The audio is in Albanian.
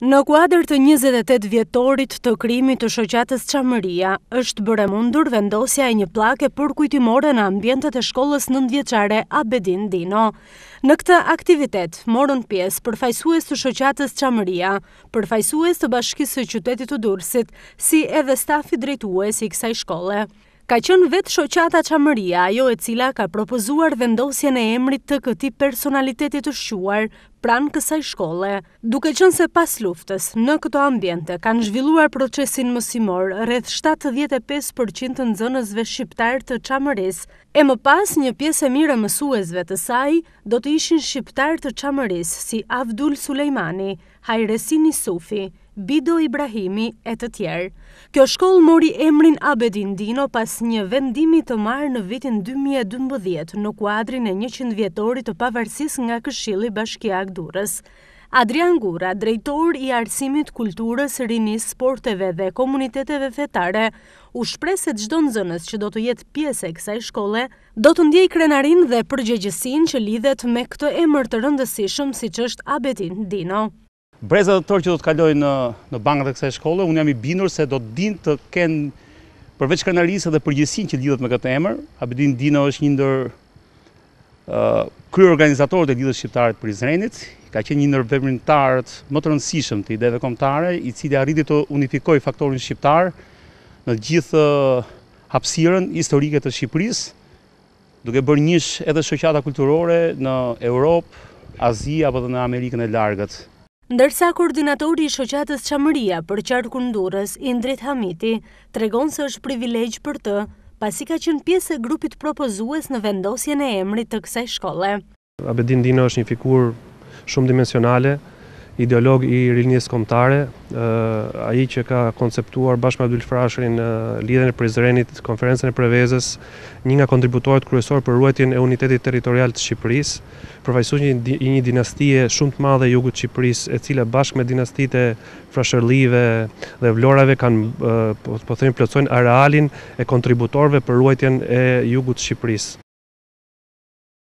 Në kuadrë të 28 vjetorit të krimit të shoqatës Qamëria, është bërë mundur vendosja e një plake për kujtimore në ambjentet e shkollës nëndvjeqare Abedin Dino. Në këtë aktivitet, morën pjesë përfajsues të shoqatës Qamëria, përfajsues të bashkisë të qytetit të dursit, si edhe stafi drejtues i kësaj shkolle ka qënë vetë shoqata qamëria, ajo e cila ka propozuar vendosjen e emrit të këti personalitetit të shuar pranë kësaj shkolle. Duke qënë se pas luftës, në këto ambjente, kanë zhvilluar procesin mësimor rrëth 75% të nëzënësve shqiptarë të qamëris, e më pas një piesë e mire mësuesve të saj, do të ishin shqiptarë të qamëris si Avdul Sulejmani, hajresini Sufi, Bido Ibrahimi e të tjerë. Kjo shkollë mori emrin Abedin Dino pas një vendimi të marë në vitin 2012 në kuadrin e 100 vjetorit të pavarësis nga këshili bashkiak durës. Adrian Gura, drejtor i arsimit kulturës, rinis, sporteve dhe komuniteteve fetare, u shpreset gjdo në zënës që do të jetë pjese kësa i shkole, do të ndjej krenarin dhe përgjegjësin që lidhet me këtë emër të rëndësishëm si që është abetin Dino brezat të tërë që do të kaloj në, në bankët e kësaj shkollë, unë jam i binur se do të din të kenë përveç kanalisë dhe përgjësin që lidhët me këtë emër, Abedin Dino është një ndër uh, kryo e të lidhët shqiptarët për Izrenit, ka qenë një ndër vebrimtarët më të rëndësishëm të ideve komptare, i cili arriti të unifikoj faktorin shqiptar në gjithë hapsiren historike të Shqipërisë, duke bërë njësh edhe shoqata kulturore në Europë, Azi apo dhe në Amerikën e largët. Ndërsa koordinatori i shoqatës qamëria për qartë kundurës, Indrit Hamiti, tregon se është privilegj për të, pasi ka qënë pjesë e grupit propozues në vendosje në emri të kësaj shkolle. Abedin Dino është një fikur shumë dimensionale, ideolog i rilinjës komtare, aji që ka konceptuar bashkë me Abdull në lidhen e prizrenit, konferencen e prevezës, një nga kontributorit kryesor për ruetjen e unitetit teritorial të Shqipëris, përfajsu një, një dinastie shumë të madhe jugut Shqipëris, e cile bashkë me dinastite frashërlive dhe vlorave kanë, po, të po themi, plëcojnë arealin e kontributorve për ruetjen e jugut Shqipëris.